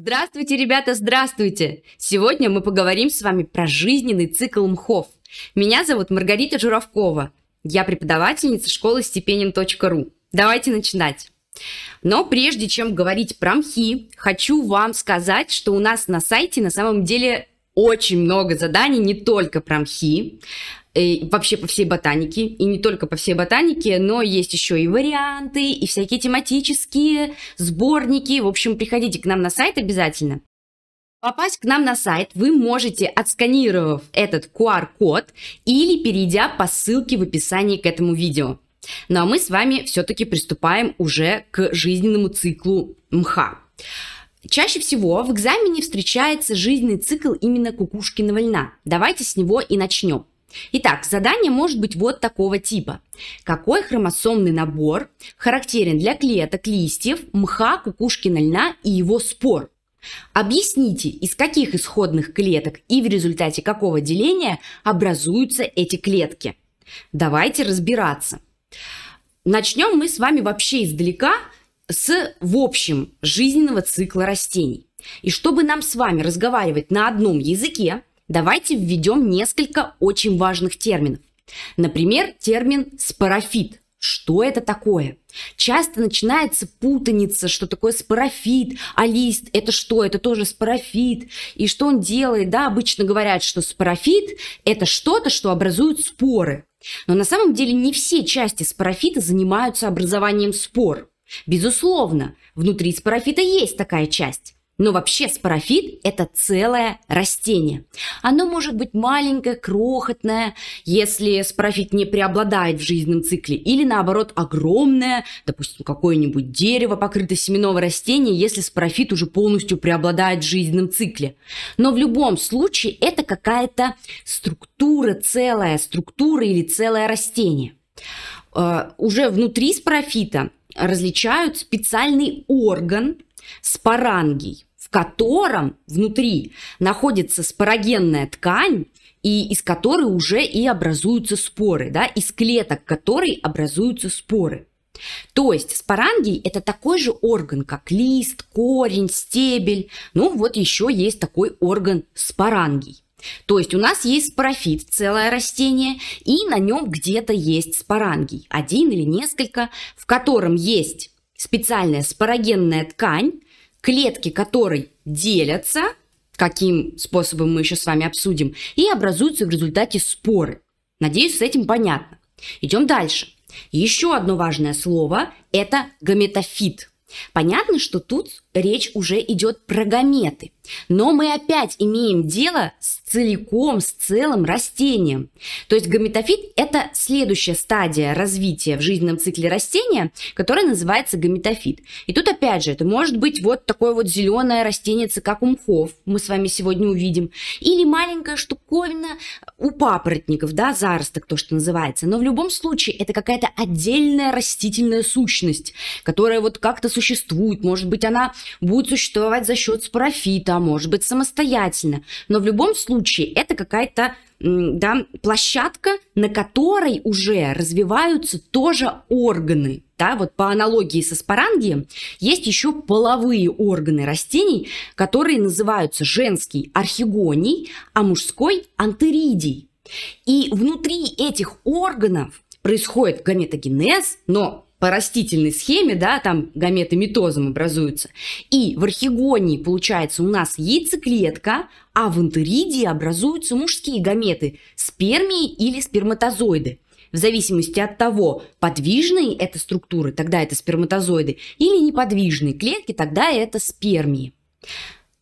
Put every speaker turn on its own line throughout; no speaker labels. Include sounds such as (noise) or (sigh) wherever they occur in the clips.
Здравствуйте, ребята, здравствуйте! Сегодня мы поговорим с вами про жизненный цикл мхов. Меня зовут Маргарита Журавкова. Я преподавательница школы степенин.ру. Давайте начинать. Но прежде чем говорить про мхи, хочу вам сказать, что у нас на сайте на самом деле очень много заданий, не только про мхи, и э, вообще по всей ботанике, и не только по всей ботанике, но есть еще и варианты, и всякие тематические сборники. В общем, приходите к нам на сайт обязательно. Попасть к нам на сайт вы можете, отсканировав этот QR-код или перейдя по ссылке в описании к этому видео. Ну а мы с вами все-таки приступаем уже к жизненному циклу МХА. Чаще всего в экзамене встречается жизненный цикл именно кукушкиного льна. Давайте с него и начнем. Итак, задание может быть вот такого типа. Какой хромосомный набор характерен для клеток, листьев, мха, кукушкина льна и его спор? Объясните, из каких исходных клеток и в результате какого деления образуются эти клетки. Давайте разбираться. Начнем мы с вами вообще издалека – с, в общем, жизненного цикла растений. И чтобы нам с вами разговаривать на одном языке, давайте введем несколько очень важных терминов. Например, термин спорофит. Что это такое? Часто начинается путаница, что такое спорофит, а лист – это что? Это тоже спорофит. И что он делает? Да, обычно говорят, что спорофит – это что-то, что образует споры. Но на самом деле не все части спорофита занимаются образованием спор. Безусловно, внутри спорофита есть такая часть. Но вообще спорофит – это целое растение. Оно может быть маленькое, крохотное, если спорофит не преобладает в жизненном цикле, или наоборот огромное, допустим, какое-нибудь дерево, покрыто семенного растения, если спорофит уже полностью преобладает в жизненном цикле. Но в любом случае это какая-то структура, целая структура или целое растение. Э, уже внутри спорофита различают специальный орган спорангий, в котором внутри находится спорогенная ткань, и из которой уже и образуются споры, да, из клеток которой образуются споры. То есть спорангий – это такой же орган, как лист, корень, стебель. Ну вот еще есть такой орган спорангий. То есть у нас есть спорофит, целое растение, и на нем где-то есть спорангий, один или несколько, в котором есть специальная спорогенная ткань, клетки которой делятся, каким способом мы еще с вами обсудим, и образуются в результате споры. Надеюсь, с этим понятно. Идем дальше. Еще одно важное слово – это гаметофит. Понятно, что тут речь уже идет про гаметы – но мы опять имеем дело с целиком, с целым растением. То есть гаметофит это следующая стадия развития в жизненном цикле растения, которая называется гаметофит. И тут опять же, это может быть вот такое вот зеленое растение, как у мхов, мы с вами сегодня увидим, или маленькая штуковина у папоротников, да, заросток, то, что называется. Но в любом случае это какая-то отдельная растительная сущность, которая вот как-то существует. Может быть, она будет существовать за счет спорофита, может быть, самостоятельно, но в любом случае это какая-то да, площадка, на которой уже развиваются тоже органы. Да, вот по аналогии со спорангием есть еще половые органы растений, которые называются женский архигоний, а мужской антеридий. И внутри этих органов происходит гаметогенез, но по растительной схеме, да, там гаметы метозом образуются. И в архигонии, получается, у нас яйцеклетка, а в энтеридии образуются мужские гаметы – спермии или сперматозоиды. В зависимости от того, подвижные это структуры, тогда это сперматозоиды, или неподвижные клетки, тогда это спермии.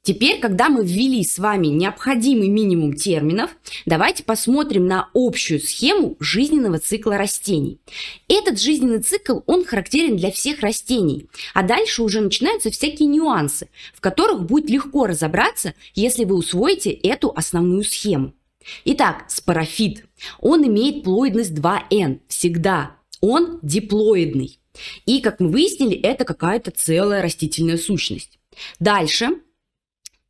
Теперь, когда мы ввели с вами необходимый минимум терминов, давайте посмотрим на общую схему жизненного цикла растений. Этот жизненный цикл, он характерен для всех растений. А дальше уже начинаются всякие нюансы, в которых будет легко разобраться, если вы усвоите эту основную схему. Итак, спорофит. Он имеет плоидность 2n всегда. Он диплоидный. И, как мы выяснили, это какая-то целая растительная сущность. Дальше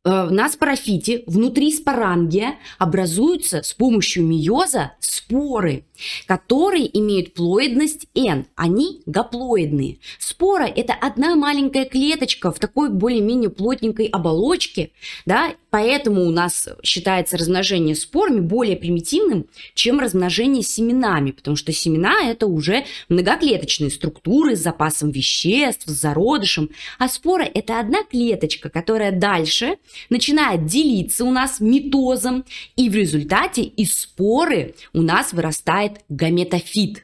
Э, на спорофите внутри спорангия образуются с помощью миоза споры которые имеют плоидность N. Они гаплоидные. Спора – это одна маленькая клеточка в такой более-менее плотненькой оболочке, да, поэтому у нас считается размножение спорами более примитивным, чем размножение семенами, потому что семена – это уже многоклеточные структуры с запасом веществ, с зародышем, а спора – это одна клеточка, которая дальше начинает делиться у нас митозом, и в результате из споры у нас вырастает называет гаметофит.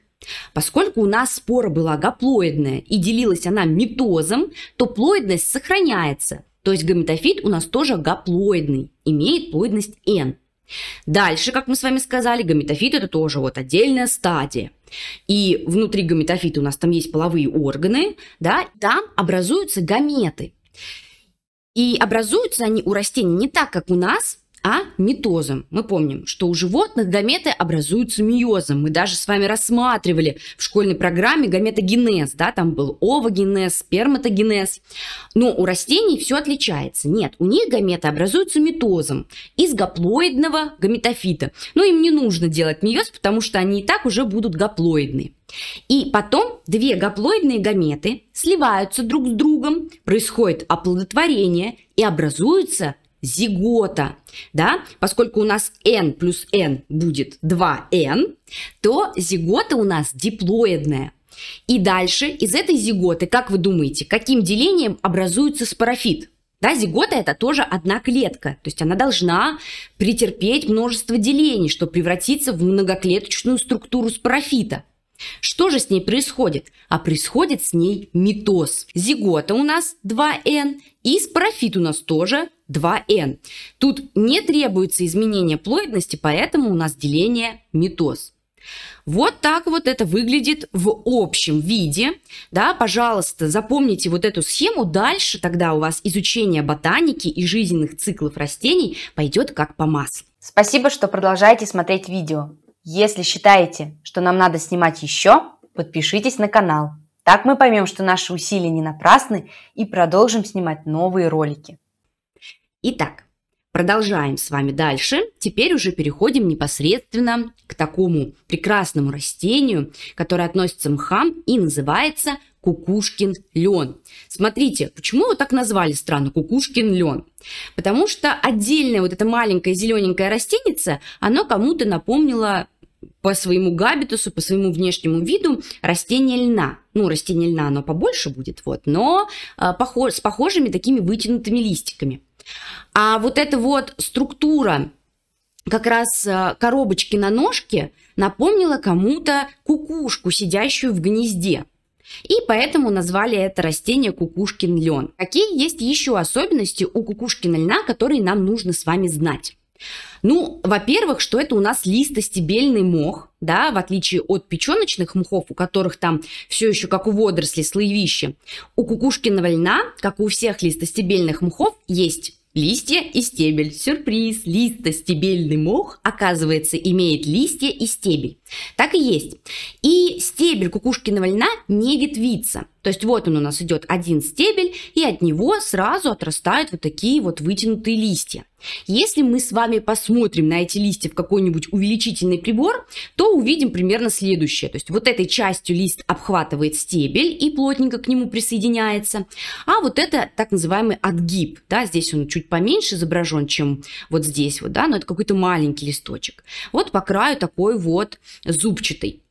Поскольку у нас спора была гаплоидная и делилась она митозом, то плоидность сохраняется. То есть гаметофит у нас тоже гаплоидный, имеет плоидность N. Дальше, как мы с вами сказали, гаметофит это тоже вот отдельная стадия. И внутри гаметофита у нас там есть половые органы, да, там образуются гаметы. И образуются они у растений не так, как у нас, а митозом. Мы помним, что у животных гаметы образуются миозом. Мы даже с вами рассматривали в школьной программе гаметогенез, да, там был овогенез, сперматогенез. Но у растений все отличается. Нет, у них гаметы образуются митозом из гаплоидного гаметофита. Но им не нужно делать миоз, потому что они и так уже будут гаплоидны. И потом две гаплоидные гаметы сливаются друг с другом, происходит оплодотворение и образуются зигота, да, поскольку у нас n плюс n будет 2n, то зигота у нас диплоидная. И дальше из этой зиготы, как вы думаете, каким делением образуется спорофит? Да, зигота это тоже одна клетка, то есть она должна претерпеть множество делений, чтобы превратиться в многоклеточную структуру спорофита – что же с ней происходит? А происходит с ней митоз. Зигота у нас 2N и спорофит у нас тоже 2N. Тут не требуется изменение плотности, поэтому у нас деление митоз. Вот так вот это выглядит в общем виде. Да, пожалуйста, запомните вот эту схему. Дальше тогда у вас изучение ботаники и жизненных циклов растений пойдет как по маслу. Спасибо, что продолжаете смотреть видео. Если считаете, что нам надо снимать еще, подпишитесь на канал. Так мы поймем, что наши усилия не напрасны и продолжим снимать новые ролики. Итак, продолжаем с вами дальше. Теперь уже переходим непосредственно к такому прекрасному растению, которое относится к мхам и называется Кукушкин лен. Смотрите, почему его так назвали странно, Кукушкин лен? Потому что отдельное вот это маленькое зелененькое растенице, оно кому-то напомнило по своему габитусу, по своему внешнему виду растение льна. Ну, растение льна оно побольше будет, вот, но э, похож, с похожими такими вытянутыми листиками. А вот эта вот структура как раз а, коробочки на ножке напомнила кому-то кукушку, сидящую в гнезде. И поэтому назвали это растение кукушкин лен. Какие есть еще особенности у кукушкина льна, которые нам нужно с вами знать? Ну, во-первых, что это у нас листостебельный мох, да, в отличие от печеночных мухов, у которых там все еще, как у водорослей, слоевище. У кукушкиного льна, как у всех листостебельных мухов, есть Листья и стебель. Сюрприз! Листостебельный мох, оказывается, имеет листья и стебель. Так и есть. И стебель кукушкиного льна не ветвится. То есть вот он у нас идет один стебель, и от него сразу отрастают вот такие вот вытянутые листья. Если мы с вами посмотрим на эти листья в какой-нибудь увеличительный прибор, то увидим примерно следующее. То есть вот этой частью лист обхватывает стебель и плотненько к нему присоединяется, а вот это так называемый отгиб. Да, здесь он чуть поменьше изображен, чем вот здесь вот, да, но это какой-то маленький листочек. Вот по краю такой вот зубчатый.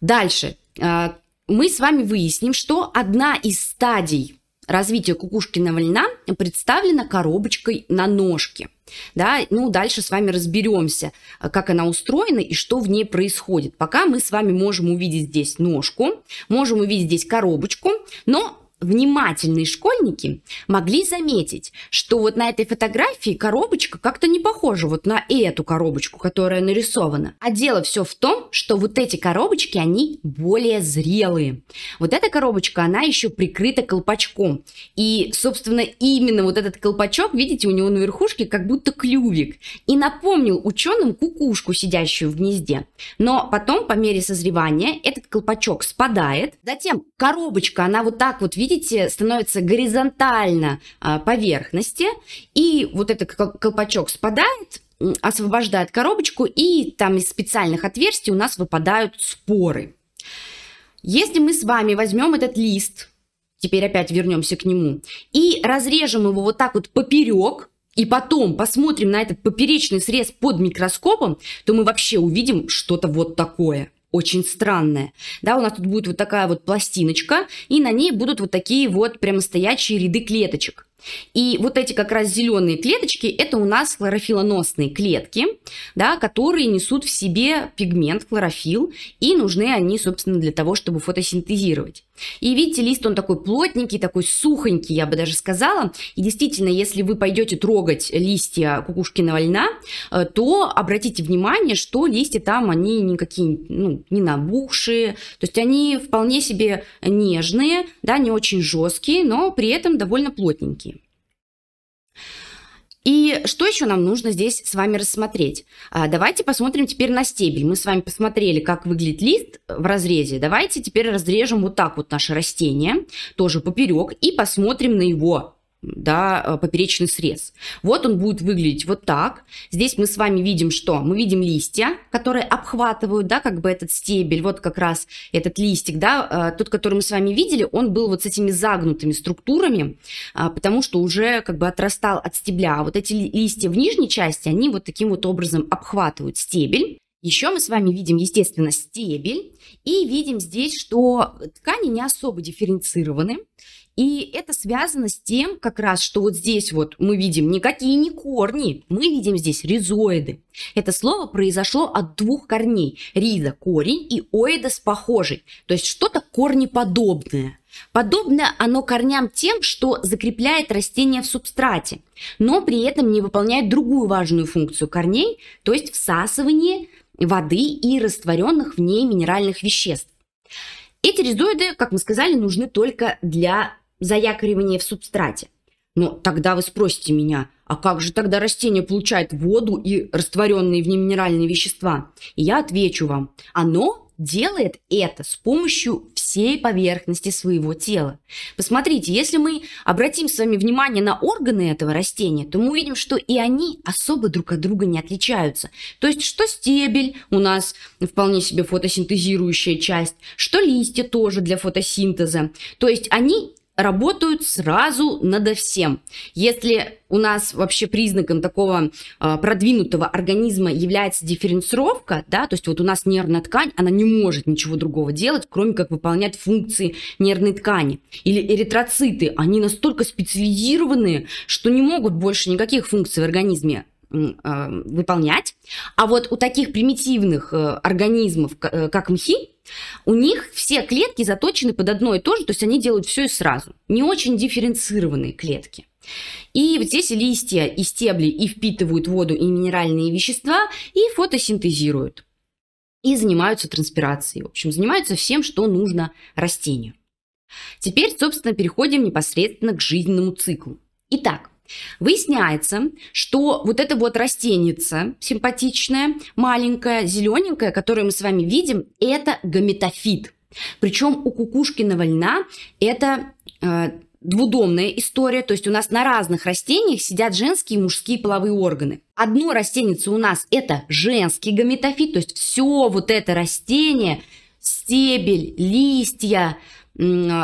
Дальше а, мы с вами выясним, что одна из стадий развитие Кукушкина льна представлена коробочкой на ножке. Да, ну, дальше с вами разберемся, как она устроена и что в ней происходит. Пока мы с вами можем увидеть здесь ножку, можем увидеть здесь коробочку, но внимательные школьники могли заметить, что вот на этой фотографии коробочка как-то не похожа вот на эту коробочку, которая нарисована. А дело все в том, что вот эти коробочки, они более зрелые. Вот эта коробочка, она еще прикрыта колпачком. И, собственно, именно вот этот колпачок, видите, у него на верхушке как будто клювик. И напомнил ученым кукушку, сидящую в гнезде. Но потом, по мере созревания, этот колпачок спадает. Затем коробочка, она вот так вот, видите, видите, становится горизонтально а, поверхности, и вот этот колпачок спадает, освобождает коробочку, и там из специальных отверстий у нас выпадают споры. Если мы с вами возьмем этот лист, теперь опять вернемся к нему, и разрежем его вот так вот поперек, и потом посмотрим на этот поперечный срез под микроскопом, то мы вообще увидим что-то вот такое – очень странное. Да, у нас тут будет вот такая вот пластиночка, и на ней будут вот такие вот прямо стоячие ряды клеточек. И вот эти как раз зеленые клеточки, это у нас хлорофилоносные клетки, да, которые несут в себе пигмент, хлорофилл, и нужны они, собственно, для того, чтобы фотосинтезировать. И видите, лист он такой плотненький, такой сухонький, я бы даже сказала. И действительно, если вы пойдете трогать листья кукушкиного льна, э, то обратите внимание, что листья там, они никакие, ну, не набухшие. То есть они вполне себе нежные, да, не очень жесткие, но при этом довольно плотненькие. И что еще нам нужно здесь с вами рассмотреть? А, давайте посмотрим теперь на стебель. Мы с вами посмотрели, как выглядит лист в разрезе. Давайте теперь разрежем вот так вот наше растение, тоже поперек, и посмотрим на его да, э, поперечный срез. Вот он будет выглядеть вот так. Здесь мы с вами видим что? Мы видим листья, которые обхватывают, да, как бы этот стебель, вот как раз этот листик, да, э, тот, который мы с вами видели, он был вот с этими загнутыми структурами, а, потому что уже как бы отрастал от стебля. А вот эти листья в нижней части, они вот таким вот образом обхватывают стебель. Еще мы с вами видим, естественно, стебель и видим здесь, что ткани не особо дифференцированы. И это связано с тем как раз, что вот здесь вот мы видим никакие не корни, мы видим здесь ризоиды. Это слово произошло от двух корней. Риза – корень и оидос – похожий. То есть что-то корнеподобное. Подобное оно корням тем, что закрепляет растение в субстрате, но при этом не выполняет другую важную функцию корней, то есть всасывание воды и растворенных в ней минеральных веществ. Эти ризоиды, как мы сказали, нужны только для заякоривание в субстрате. Но тогда вы спросите меня, а как же тогда растение получает воду и растворенные в ней минеральные вещества? И я отвечу вам, оно делает это с помощью всей поверхности своего тела. Посмотрите, если мы обратим с вами внимание на органы этого растения, то мы увидим, что и они особо друг от друга не отличаются. То есть, что стебель у нас вполне себе фотосинтезирующая часть, что листья тоже для фотосинтеза. То есть, они работают сразу надо всем. Если у нас вообще признаком такого э, продвинутого организма является дифференцировка, да, то есть вот у нас нервная ткань, она не может ничего другого делать, кроме как выполнять функции нервной ткани. Или эритроциты, они настолько специализированные, что не могут больше никаких функций в организме а, выполнять. А вот у таких примитивных э, организмов, э, как мхи, у них все клетки заточены под одно и то же, то есть они делают все и сразу. Не очень дифференцированные клетки. И вот здесь листья и стебли и впитывают воду и минеральные вещества, и фотосинтезируют. И занимаются транспирацией. В общем, занимаются всем, что нужно растению. Теперь, собственно, переходим непосредственно к жизненному циклу. Итак, Выясняется, что вот эта вот растеница симпатичная, маленькая, зелененькая, которую мы с вами видим, это гаметофит. Причем у кукушкиного льна это э, двудомная история, то есть у нас на разных растениях сидят женские и мужские половые органы. Одно растенице у нас это женский гаметофит, то есть все вот это растение, стебель, листья, э,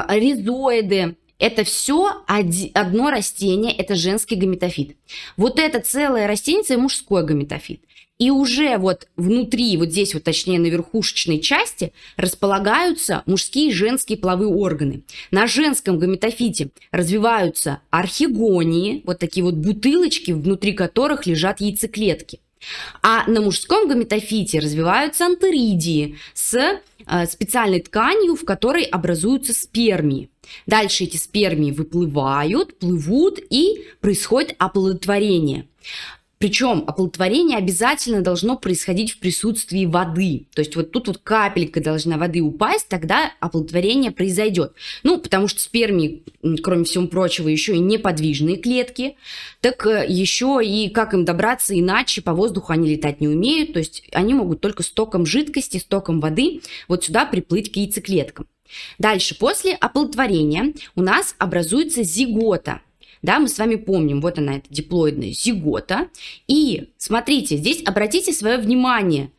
ризоиды, это все одно растение, это женский гаметофит. Вот это целое растение, это мужской гаметофит. И уже вот внутри, вот здесь вот, точнее, на верхушечной части располагаются мужские и женские половые органы. На женском гаметофите развиваются архигонии, вот такие вот бутылочки, внутри которых лежат яйцеклетки. А на мужском гаметофите развиваются антеридии с э, специальной тканью, в которой образуются спермии. Дальше эти спермии выплывают, плывут и происходит оплодотворение. Причем оплодотворение обязательно должно происходить в присутствии воды. То есть вот тут вот капелька должна воды упасть, тогда оплодотворение произойдет. Ну, потому что спермии, кроме всего прочего, еще и неподвижные клетки. Так э, еще и как им добраться иначе, по воздуху они летать не умеют. То есть они могут только стоком жидкости, стоком воды вот сюда приплыть к яйцеклеткам. Дальше, после оплодотворения у нас образуется зигота. Да, мы с вами помним, вот она, это диплоидная зигота. И смотрите, здесь обратите свое внимание.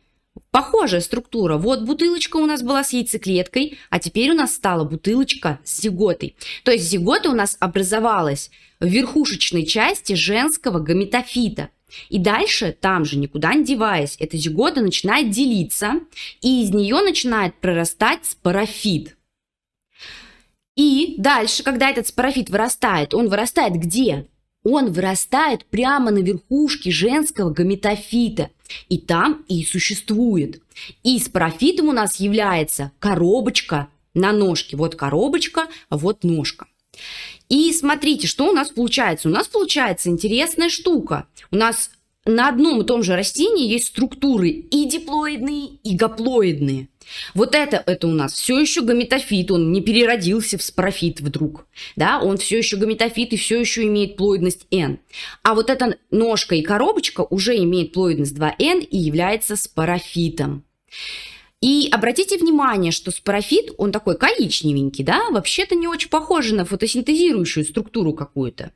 Похожая структура. Вот бутылочка у нас была с яйцеклеткой, а теперь у нас стала бутылочка с зиготой. То есть зигота у нас образовалась в верхушечной части женского гаметофита. И дальше, там же, никуда не деваясь, эта зигота начинает делиться, и из нее начинает прорастать спорофит – и дальше, когда этот спорофит вырастает, он вырастает где? Он вырастает прямо на верхушке женского гаметофита. И там и существует. И спорофитом у нас является коробочка на ножке. Вот коробочка, а вот ножка. И смотрите, что у нас получается. У нас получается интересная штука. У нас на одном и том же растении есть структуры и диплоидные, и гаплоидные. Вот это, это у нас все еще гометофит, он не переродился в спорофит вдруг, да, он все еще гометофит и все еще имеет плоидность N. А вот эта ножка и коробочка уже имеет плоидность 2N и является спорофитом. И обратите внимание, что спорофит, он такой коричневенький, да, вообще-то не очень похож на фотосинтезирующую структуру какую-то.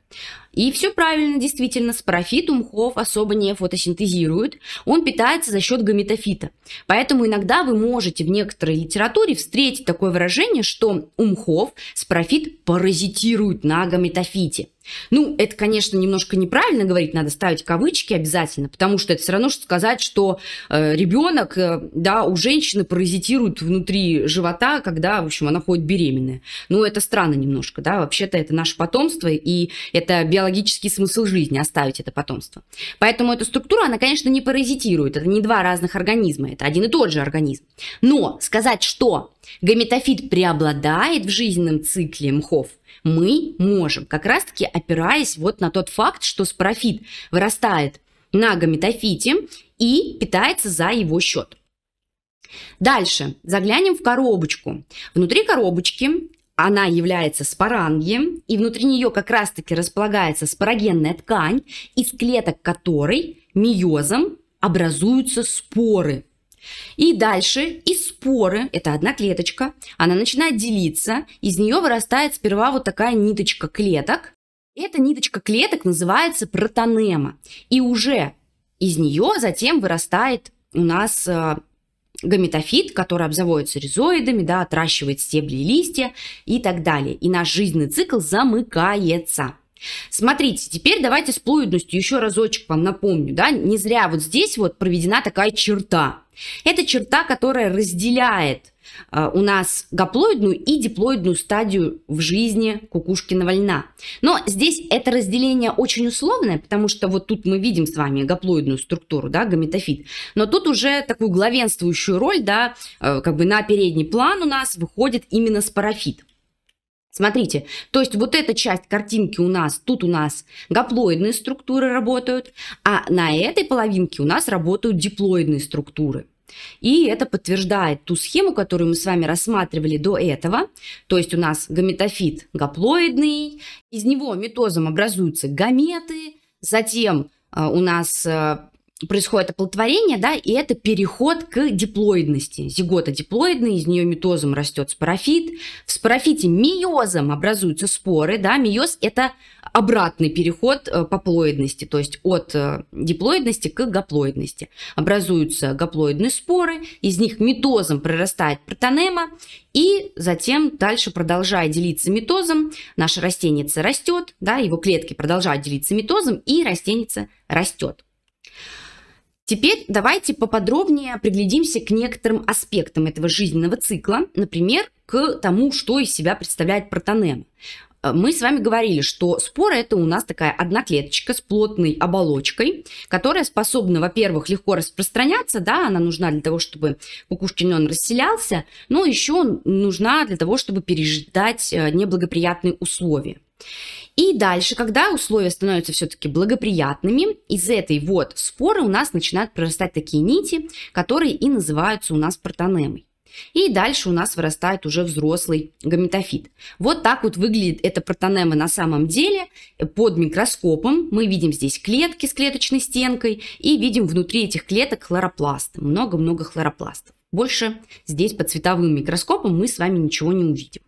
И все правильно, действительно, спорофит у мхов особо не фотосинтезирует, он питается за счет гаметофита. Поэтому иногда вы можете в некоторой литературе встретить такое выражение, что у мхов спорофит паразитирует на гаметофите. Ну, это, конечно, немножко неправильно говорить, надо ставить кавычки обязательно, потому что это все равно, что сказать, что э, ребенок, э, да, у женщины паразитирует внутри живота, когда, в общем, она ходит беременная. Ну, это странно немножко, да, вообще-то это наше потомство, и это биология биологический смысл жизни, оставить это потомство. Поэтому эта структура, она, конечно, не паразитирует, это не два разных организма, это один и тот же организм. Но сказать, что гаметофит преобладает в жизненном цикле мхов, мы можем, как раз-таки опираясь вот на тот факт, что спорофит вырастает на гаметофите и питается за его счет. Дальше заглянем в коробочку. Внутри коробочки она является спорангием, и внутри нее как раз-таки располагается спорогенная ткань, из клеток которой миозом образуются споры. И дальше из споры, это одна клеточка, она начинает делиться, из нее вырастает сперва вот такая ниточка клеток. Эта ниточка клеток называется протонема. И уже из нее затем вырастает у нас э, гаметофит, который обзаводится ризоидами, да, отращивает стебли и листья и так далее. И наш жизненный цикл замыкается. Смотрите, теперь давайте с плуидностью еще разочек вам напомню, да, не зря вот здесь вот проведена такая черта. Это черта, которая разделяет Э, у нас гаплоидную и диплоидную стадию в жизни кукушкиного льна. Но здесь это разделение очень условное, потому что вот тут мы видим с вами гаплоидную структуру, да, гаметофит. Но тут уже такую главенствующую роль, да, э, как бы на передний план у нас выходит именно спорофит. Смотрите, то есть вот эта часть картинки у нас, тут у нас гаплоидные структуры работают, а на этой половинке у нас работают диплоидные структуры. И это подтверждает ту схему, которую мы с вами рассматривали до этого. То есть у нас гаметофит гаплоидный, из него метозом образуются гаметы, затем э, у нас э, происходит оплодотворение, да, и это переход к диплоидности. Зигота диплоидная, из нее митозом растет спорофит. В спорофите миозом образуются споры, да, миоз – это обратный переход э, по плоидности, то есть от э, диплоидности к гаплоидности. Образуются гаплоидные споры, из них митозом прорастает протонема, и затем дальше продолжая делиться митозом, наша растеница растет, да, его клетки продолжают делиться митозом, и растеница растет. Теперь давайте поподробнее приглядимся к некоторым аспектам этого жизненного цикла, например, к тому, что из себя представляет протонема. Э, мы с вами говорили, что спора это у нас такая одноклеточка с плотной оболочкой, которая способна, во-первых, легко распространяться, да, она нужна для того, чтобы кукушкин он расселялся, но еще нужна для того, чтобы переждать э, неблагоприятные условия. И дальше, когда условия становятся все-таки благоприятными, из этой вот споры у нас начинают прорастать такие нити, которые и называются у нас протонемой. И дальше у нас вырастает уже взрослый гаметофит. Вот так вот выглядит эта протонема на самом деле. Под микроскопом мы видим здесь клетки с клеточной стенкой и видим внутри этих клеток хлоропласты. Много-много хлоропластов. Больше здесь под цветовым микроскопом мы с вами ничего не увидим.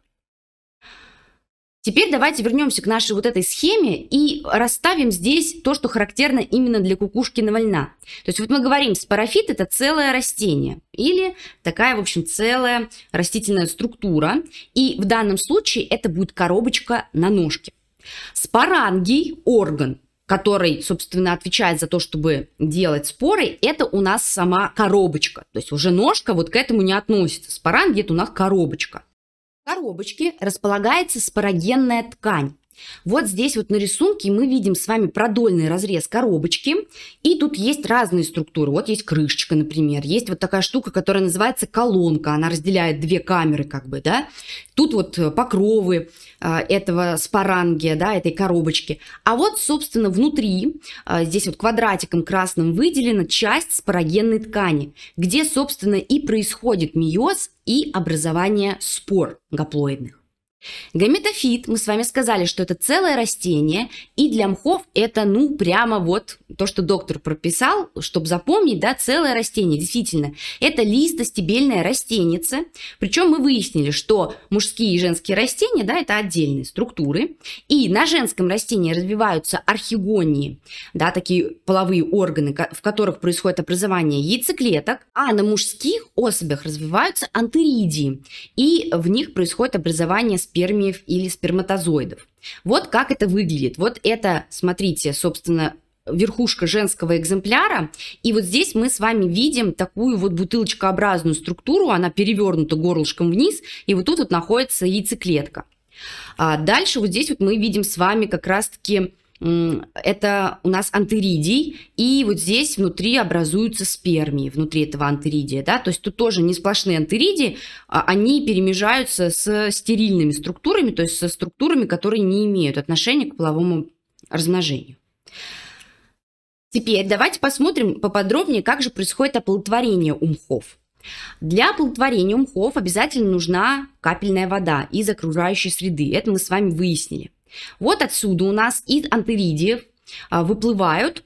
Теперь давайте вернемся к нашей вот этой схеме и расставим здесь то, что характерно именно для кукушкиного льна. То есть вот мы говорим, спорофит – это целое растение или такая, в общем, целая растительная структура. И в данном случае это будет коробочка на ножке. Спорангий – орган, который, собственно, отвечает за то, чтобы делать споры, это у нас сама коробочка. То есть уже ножка вот к этому не относится. Спорангий это у нас коробочка коробочке располагается спорогенная ткань, вот здесь вот на рисунке мы видим с вами продольный разрез коробочки. И тут есть разные структуры. Вот есть крышечка, например. Есть вот такая штука, которая называется колонка. Она разделяет две камеры как бы, да. Тут вот э, покровы э, этого спарангия, да, этой коробочки. А вот, собственно, внутри, э, здесь вот квадратиком красным выделена часть спорогенной ткани, где, собственно, и происходит миоз и образование спор гаплоидных. Гаметофит, мы с вами сказали, что это целое растение, и для мхов это, ну, прямо вот то, что доктор прописал, чтобы запомнить, да, целое растение, действительно. Это листостебельная растеница, причем мы выяснили, что мужские и женские растения, да, это отдельные структуры, и на женском растении развиваются архигонии, да, такие половые органы, в которых происходит образование яйцеклеток, а на мужских особях развиваются антеридии, и в них происходит образование сперматозоидов спермиев или сперматозоидов. Вот как это выглядит. Вот это, смотрите, собственно, верхушка женского экземпляра. И вот здесь мы с вами видим такую вот бутылочкообразную структуру, она перевернута горлышком вниз, и вот тут вот находится яйцеклетка. А дальше вот здесь вот мы видим с вами как раз-таки это у нас антеридий, и вот здесь внутри образуются спермии, внутри этого антеридия, да, то есть тут тоже не сплошные антеридии, а они перемежаются с стерильными структурами, то есть со структурами, которые не имеют отношения к половому размножению. Теперь давайте посмотрим поподробнее, как же происходит оплодотворение у мхов. Для оплодотворения у мхов обязательно нужна капельная вода из окружающей среды. Это мы с вами выяснили. Вот отсюда у нас из антеридиев а, выплывают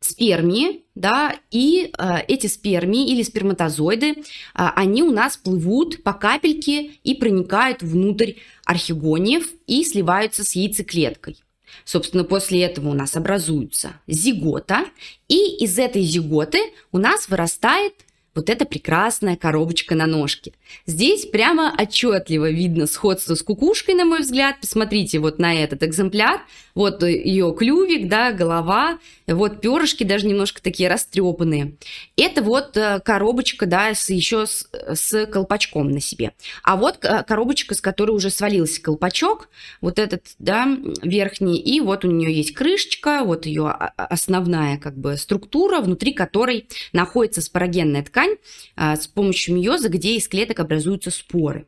спермии, да, и а, эти спермии или сперматозоиды, а, они у нас плывут по капельке и проникают внутрь архигониев и сливаются с яйцеклеткой. Собственно, после этого у нас образуется зигота, и из этой зиготы у нас вырастает вот эта прекрасная коробочка на ножке. Здесь прямо отчетливо видно сходство с кукушкой, на мой взгляд. Посмотрите вот на этот экземпляр. Вот ее клювик, да, голова. Вот перышки даже немножко такие растрепанные. Это вот э, коробочка, да, с, еще с, с колпачком на себе. А вот э, коробочка, с которой уже свалился колпачок. Вот этот, да, верхний. И вот у нее есть крышечка, вот ее основная как бы структура, внутри которой находится спорогенная ткань ткань а, с помощью миоза, где из клеток образуются споры.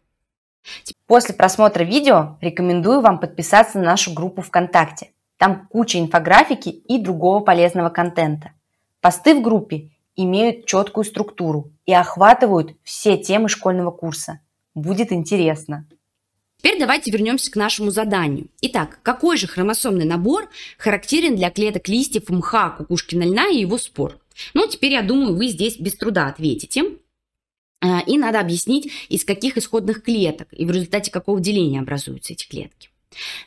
После просмотра видео рекомендую вам подписаться на нашу группу ВКонтакте. Там куча инфографики и другого полезного контента. Посты в группе имеют четкую структуру и охватывают все темы школьного курса. Будет интересно. Теперь давайте вернемся к нашему заданию. Итак, какой же хромосомный набор характерен для клеток листьев мха кукушкина льна и его спор? Ну, теперь, я думаю, вы здесь без труда ответите. Э, и надо объяснить, из каких исходных клеток и в результате какого деления образуются эти клетки.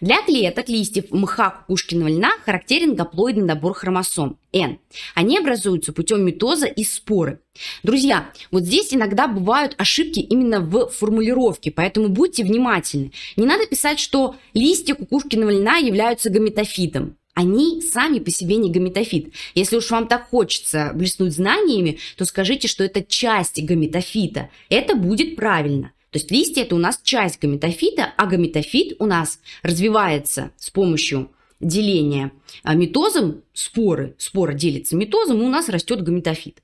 Для клеток листьев мха кукушкиного льна характерен гаплоидный набор хромосом N. Они образуются путем митоза и споры. Друзья, вот здесь иногда бывают ошибки именно в формулировке, поэтому будьте внимательны. Не надо писать, что листья кукушкиного льна являются гаметофитом они сами по себе не гометофит. Если уж вам так хочется блеснуть знаниями, то скажите, что это часть гометофита. Это будет правильно. То есть листья – это у нас часть гометофита, а гометофит у нас развивается с помощью деления а митозом, споры, спора делится митозом, и у нас растет гометофит.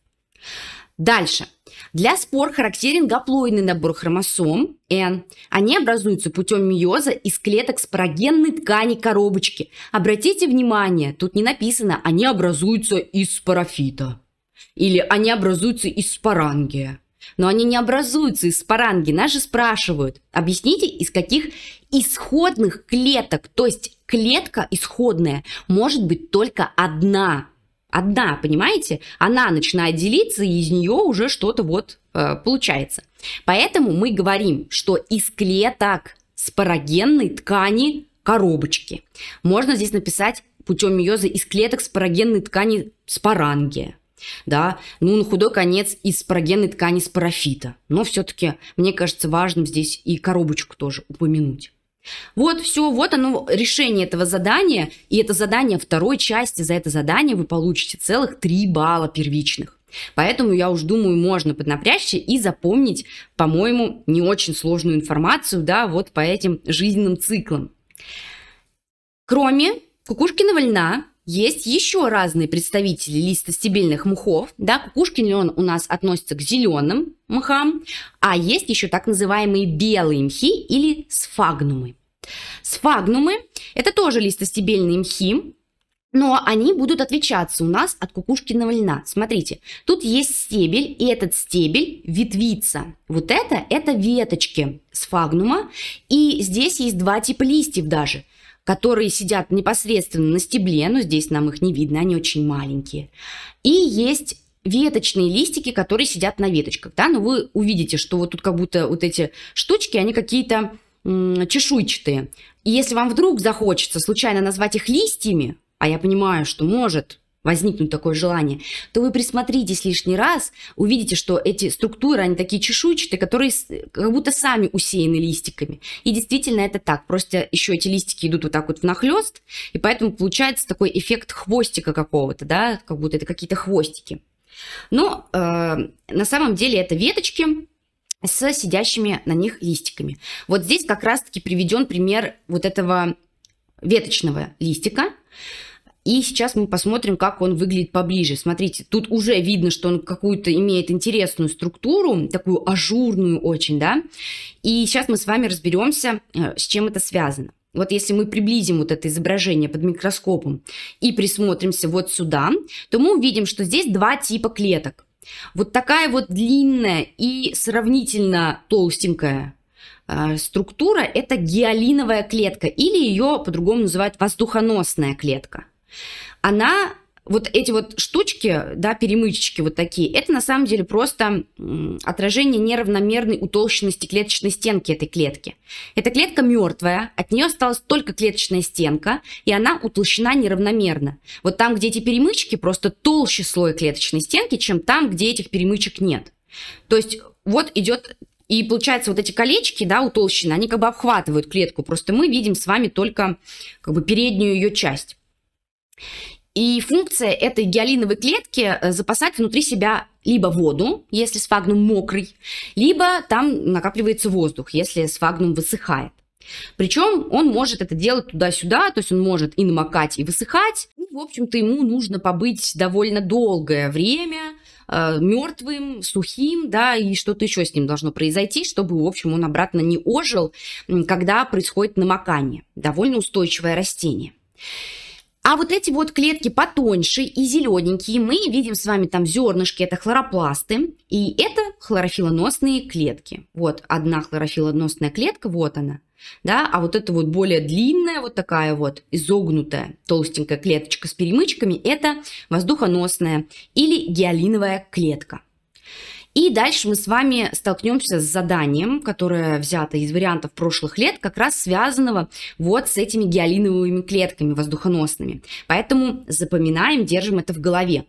Дальше. Для спор характерен гаплоидный набор хромосом N. Они образуются путем миоза из клеток спорогенной ткани коробочки. Обратите внимание, тут не написано «они образуются из спорофита» или «они образуются из спорангия». Но они не образуются из споранги. Нас же спрашивают, объясните, из каких исходных клеток, то есть клетка исходная, может быть только одна – одна, понимаете? Она начинает делиться, и из нее уже что-то вот э, получается. Поэтому мы говорим, что из клеток спорогенной ткани коробочки. Можно здесь написать путем миоза из клеток спорогенной ткани спорангия. Да, ну на худой конец из спорогенной ткани спорофита. Но все-таки, мне кажется, важным здесь и коробочку тоже упомянуть. Вот все, вот оно решение этого задания, и это задание второй части, за это задание вы получите целых 3 балла первичных. Поэтому я уж думаю, можно поднапрячься и запомнить, по-моему, не очень сложную информацию, да, вот по этим жизненным циклам. Кроме кукушкиного льна, есть еще разные представители листостебельных мухов. Да, кукушкин лен у нас относится к зеленым мхам, а есть еще так называемые белые мхи или сфагнумы. Сфагнумы – это тоже листостебельные мхи, но они будут отличаться у нас от кукушкиного льна. Смотрите, тут есть стебель, и этот стебель ветвится. Вот это – это веточки сфагнума, и здесь есть два типа листьев даже – которые сидят непосредственно на стебле, но здесь нам их не видно, они очень маленькие. И есть веточные листики, которые сидят на веточках, да, но вы увидите, что вот тут как будто вот эти штучки, они какие-то чешуйчатые. И если вам вдруг захочется случайно назвать их листьями, а я понимаю, что может возникнуть такое желание, то вы присмотритесь лишний раз, увидите, что эти структуры, они такие чешуйчатые, которые как будто сами усеяны листиками. И действительно это так. Просто еще эти листики идут вот так вот внахлёст, и поэтому получается такой эффект хвостика какого-то, да, как будто это какие-то хвостики. Но э, на самом деле это веточки, с сидящими на них листиками. Вот здесь как раз-таки приведен пример вот этого веточного листика. И сейчас мы посмотрим, как он выглядит поближе. Смотрите, тут уже видно, что он какую-то имеет интересную структуру, такую ажурную очень, да. И сейчас мы с вами разберемся, э, с чем это связано. Вот если мы приблизим вот это изображение под микроскопом и присмотримся вот сюда, то мы увидим, что здесь два типа клеток. Вот такая вот длинная и сравнительно толстенькая э, структура – это гиалиновая клетка или ее по-другому называют воздухоносная клетка – она вот эти вот штучки, да, перемычечки вот такие, это на самом деле просто отражение неравномерной утолщенности клеточной стенки этой клетки. Эта клетка мертвая, от нее осталась только клеточная стенка, и она утолщена неравномерно. Вот там, где эти перемычки, просто толще слой клеточной стенки, чем там, где этих перемычек нет. То есть вот идет и получается, вот эти колечки, да, утолщенные, они как бы обхватывают клетку. Просто мы видим с вами только как бы переднюю ее часть. И функция этой гиалиновой клетки э, запасать внутри себя либо воду, если сфагнум мокрый, либо там накапливается воздух, если сфагнум высыхает. Причем он может это делать туда-сюда, то есть он может и намокать, и высыхать. И, в общем-то, ему нужно побыть довольно долгое время э, мертвым, сухим, да, и что-то еще с ним должно произойти, чтобы, в общем, он обратно не ожил, когда происходит намокание. Довольно устойчивое растение. А вот эти вот клетки потоньше и зелененькие, мы видим с вами там зернышки, это хлоропласты, и это хлорофилоносные клетки. Вот одна хлорофилоносная клетка, вот она, да, а вот эта вот более длинная, вот такая вот изогнутая толстенькая клеточка с перемычками, это воздухоносная или гиалиновая клетка. И дальше мы с вами столкнемся с заданием, которое взято из вариантов прошлых лет, как раз связанного вот с этими гиалиновыми клетками воздухоносными. Поэтому запоминаем, держим это в голове.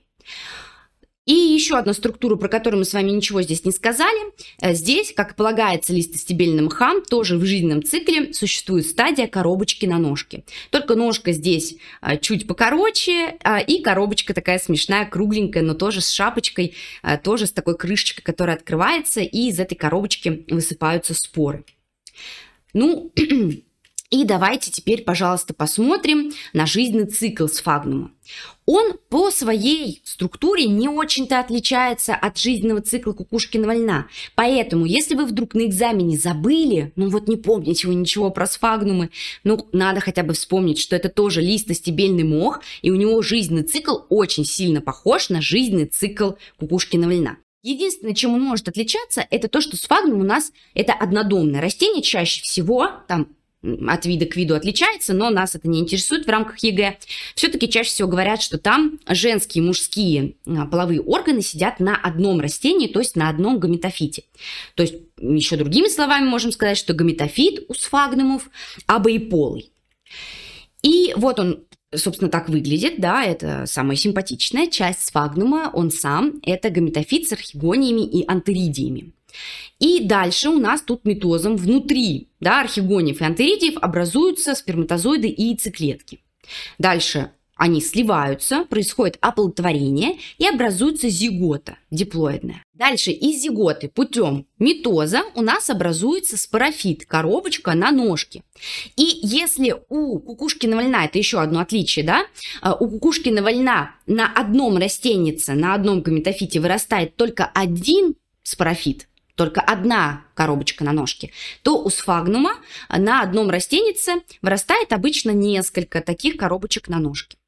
И еще одна структура, про которую мы с вами ничего здесь не сказали. Э, здесь, как полагается листостебельным мхам, тоже в жизненном цикле существует стадия коробочки на ножке. Только ножка здесь э, чуть покороче, а, и коробочка такая смешная, кругленькая, но тоже с шапочкой, э, тоже с такой крышечкой, которая открывается, и из этой коробочки высыпаются споры. Ну, (clears throat) И давайте теперь, пожалуйста, посмотрим на жизненный цикл сфагнума. Он по своей структуре не очень-то отличается от жизненного цикла кукушкиного льна. Поэтому, если вы вдруг на экзамене забыли, ну вот не помните вы ничего про сфагнумы, ну надо хотя бы вспомнить, что это тоже листостебельный мох, и у него жизненный цикл очень сильно похож на жизненный цикл кукушкиного льна. Единственное, чем он может отличаться, это то, что сфагнум у нас это однодомное растение чаще всего, там от вида к виду отличается, но нас это не интересует в рамках ЕГЭ. Все-таки чаще всего говорят, что там женские и мужские а, половые органы сидят на одном растении, то есть на одном гометофите. То есть, еще другими словами, можем сказать, что гометофит у сфагнумов обоеполый. И вот он собственно, так выглядит, да, это самая симпатичная часть сфагнума, он сам, это гометофит с архигониями и антеридиями. И дальше у нас тут митозом внутри да, архигонев и антеридиев образуются сперматозоиды и яйцеклетки. Дальше они сливаются, происходит оплодотворение и образуется зигота диплоидная. Дальше из зиготы путем митоза у нас образуется спорофит, коробочка на ножке. И если у кукушкиного льна, это еще одно отличие, да, э, у кукушкиного льна на одном растенице, на одном гометофите вырастает только один спорофит, только одна коробочка на ножке, то у сфагнума на одном растенице вырастает обычно несколько таких коробочек на ножке.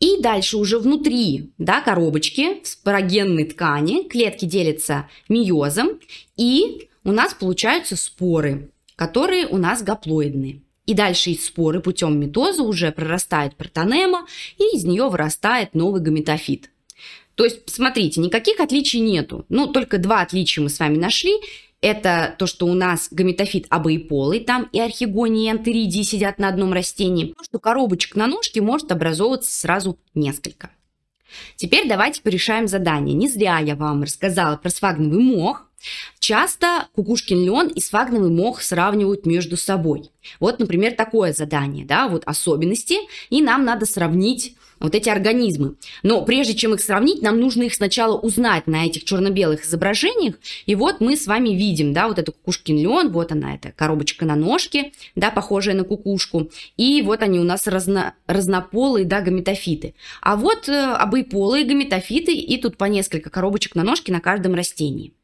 И дальше уже внутри да, коробочки в спорогенной ткани клетки делятся миозом, и у нас получаются споры, которые у нас гаплоидные. И дальше из споры путем митоза уже прорастает протонема, и из нее вырастает новый гаметофит. То есть, смотрите, никаких отличий нету. Ну, только два отличия мы с вами нашли. Это то, что у нас гаметофит обоеполый, там и архигония, и антеридии сидят на одном растении. То, что коробочек на ножке может образовываться сразу несколько. Теперь давайте порешаем задание. Не зря я вам рассказала про сфагновый мох, Часто Кукушкин лен и сфагновый мох сравнивают между собой. Вот, например, такое задание, да, вот особенности, и нам надо сравнить вот эти организмы. Но прежде чем их сравнить, нам нужно их сначала узнать на этих черно-белых изображениях. И вот мы с вами видим, да, вот это кукушкин лен, вот она, эта коробочка на ножке, да, похожая на кукушку. И вот они у нас разно, разнополые, да, гометофиты. А вот э, обоеполые гаметофиты, и тут по несколько коробочек на ножке на каждом растении.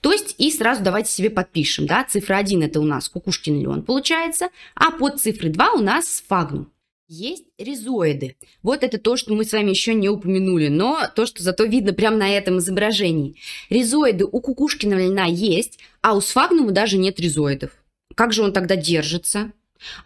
То есть и сразу давайте себе подпишем. Да? Цифра 1 это у нас Кукушкин лен, получается, а под цифрой 2 у нас сфагнум. Есть ризоиды. Вот это то, что мы с вами еще не упомянули, но то, что зато видно прямо на этом изображении. Ризоиды у кукушкиного льна есть, а у сфагнума даже нет ризоидов. Как же он тогда держится?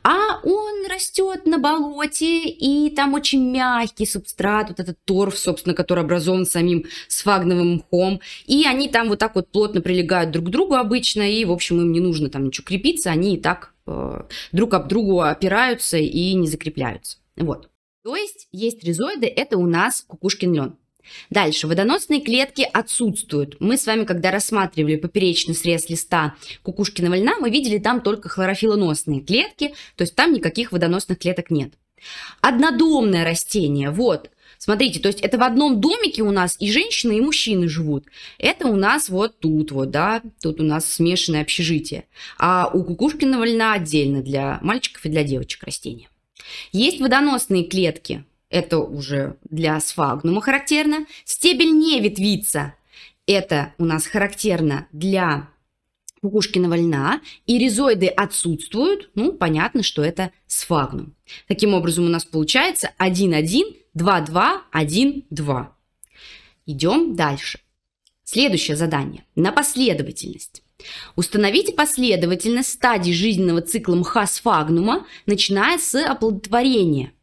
А он растет на болоте, и там очень мягкий субстрат, вот этот торф, собственно, который образован самим сфагновым мхом. И они там вот так вот плотно прилегают друг к другу обычно, и, в общем, им не нужно там ничего крепиться, они и так э, друг об другу опираются и не закрепляются. Вот. То есть есть ризоиды, это у нас кукушкин лен. Дальше. Водоносные клетки отсутствуют. Мы с вами, когда рассматривали поперечный срез листа кукушкиного льна, мы видели там только хлорофилоносные клетки, то есть там никаких водоносных клеток нет. Однодомное растение, вот. Смотрите, то есть это в одном домике у нас и женщины, и мужчины живут. Это у нас вот тут вот, да, тут у нас смешанное общежитие. А у кукушкиного льна отдельно для мальчиков и для девочек растения. Есть водоносные клетки, это уже для сфагнума характерно. Стебель не ветвится, это у нас характерно для кукушкиного льна, и ризоиды отсутствуют, ну, понятно, что это сфагнум. Таким образом, у нас получается 1-1, 2-2, 1-2. Идем дальше. Следующее задание на последовательность. Установите последовательность стадий жизненного цикла мха сфагнума, начиная с оплодотворения.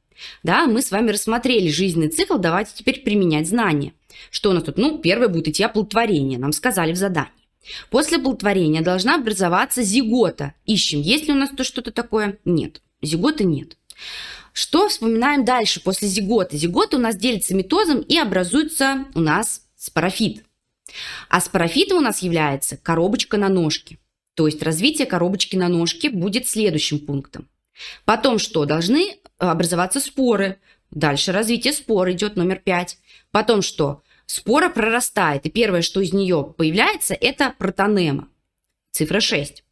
Да, мы с вами рассмотрели жизненный цикл, давайте теперь применять знания. Что у нас тут? Ну, первое будет идти оплодотворение, нам сказали в задании. После оплодотворения должна образоваться зигота. Ищем, есть ли у нас то что-то такое? Нет, зиготы нет. Что вспоминаем дальше после зиготы? Зигота у нас делится митозом и образуется у нас спорофит. А спорофитом у нас является коробочка на ножке. То есть развитие коробочки на ножке будет следующим пунктом. Потом что? Должны образоваться споры. Дальше развитие спор идет номер пять. Потом что? Спора прорастает, и первое, что из нее появляется, это протонема. Цифра 6.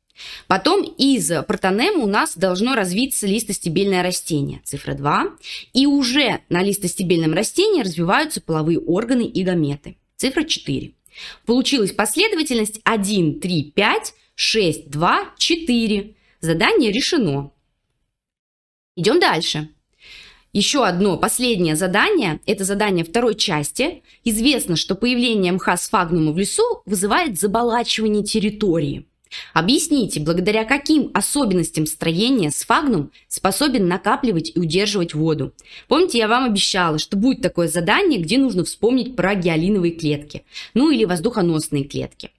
Потом из протонемы у нас должно развиться листостебельное растение, цифра 2. И уже на листостебельном растении развиваются половые органы и гаметы, цифра 4. Получилась последовательность 1, 3, 5, 6, 2, 4. Задание решено. Идем дальше. Еще одно последнее задание, это задание второй части. Известно, что появление мха с фагнума в лесу вызывает заболачивание территории. Объясните, благодаря каким особенностям строения сфагнум способен накапливать и удерживать воду. Помните, я вам обещала, что будет такое задание, где нужно вспомнить про гиалиновые клетки, ну или воздухоносные клетки.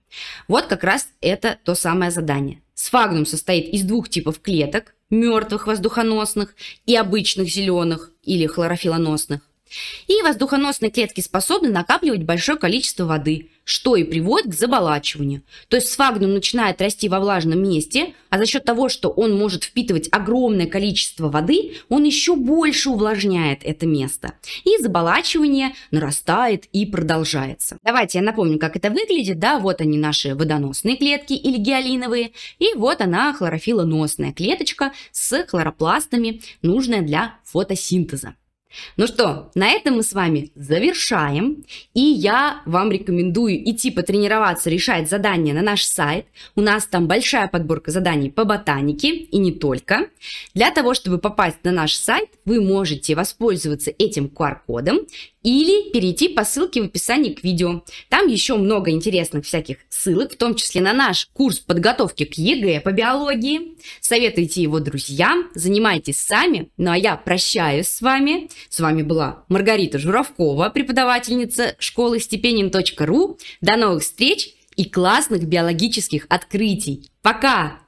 Вот как раз это то самое задание. Сфагнум состоит из двух типов клеток, мертвых воздухоносных и обычных зеленых или хлорофилоносных. И воздухоносные клетки способны накапливать большое количество воды, что и приводит к заболачиванию. То есть сфагнум начинает расти во влажном месте, а за счет того, что он может впитывать огромное количество воды, он еще больше увлажняет это место. И заболачивание нарастает и продолжается. Давайте я напомню, как это выглядит. Да, вот они наши водоносные клетки или гиалиновые, и вот она хлорофилоносная клеточка с хлоропластами, нужная для фотосинтеза. Ну что, на этом мы с вами завершаем. И я вам рекомендую идти потренироваться, решать задания на наш сайт. У нас там большая подборка заданий по ботанике и не только. Для того, чтобы попасть на наш сайт, вы можете воспользоваться этим QR-кодом или перейти по ссылке в описании к видео. Там еще много интересных всяких ссылок, в том числе на наш курс подготовки к ЕГЭ по биологии. Советуйте его друзьям, занимайтесь сами. Ну а я прощаюсь с вами. С вами была Маргарита Журавкова, преподавательница школы степенин.ру. До новых встреч и классных биологических открытий. Пока!